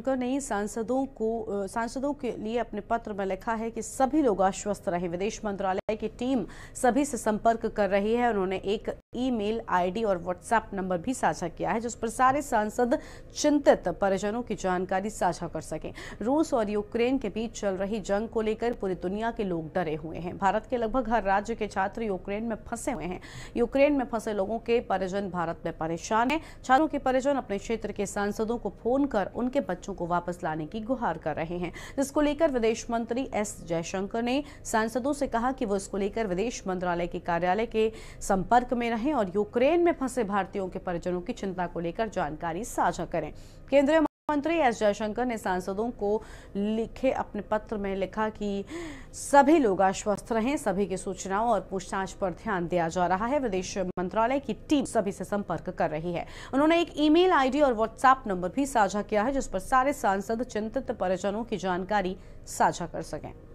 जयशंकर ने सांसदों को सांसदों के लिए अपने पत्र में लिखा है कि सभी लोग आश्वस्त रहे विदेश मंत्रालय की टीम सभी से संपर्क कर रही है उन्होंने एक ईमेल आईडी और व्हाट्सएप नंबर भी साझा किया है जिस पर सारे सांसद चिंतित परिजनों की जानकारी साझा कर सकें रूस और यूक्रेन के बीच चल रही जंग को लेकर पूरी दुनिया के लोग डरे हुए हैं भारत के लगभग हर राज्य के छात्र यूक्रेन में फंसे हुए हैं यूक्रेन में फंसे लोगों के परिजन भारत में परेशान है छात्रों के परिजन अपने क्षेत्र के सांसदों को फोन कर उनके बच्चों प्रवासियों को वापस लाने की गुहार कर रहे हैं जिसको लेकर विदेश मंत्री एस जयशंकर ने सांसदों से कहा कि वो इसको लेकर विदेश मंत्रालय के कार्यालय के संपर्क में रहें और यूक्रेन में फंसे भारतीयों के परिजनों की चिंता को लेकर जानकारी साझा करें केंद्रीय मंत्री एस जयशंकर ने सांसदों को लिखे अपने पत्र में लिखा कि सभी लोग आश्वस्त रहें सभी की सूचनाओं और पूछताछ पर ध्यान दिया जा रहा है विदेश मंत्रालय की टीम सभी से संपर्क कर रही है उन्होंने एक ईमेल आईडी और व्हाट्सएप नंबर भी साझा किया है जिस पर सारे सांसद चिंतित परिजनों की जानकारी साझा कर सकें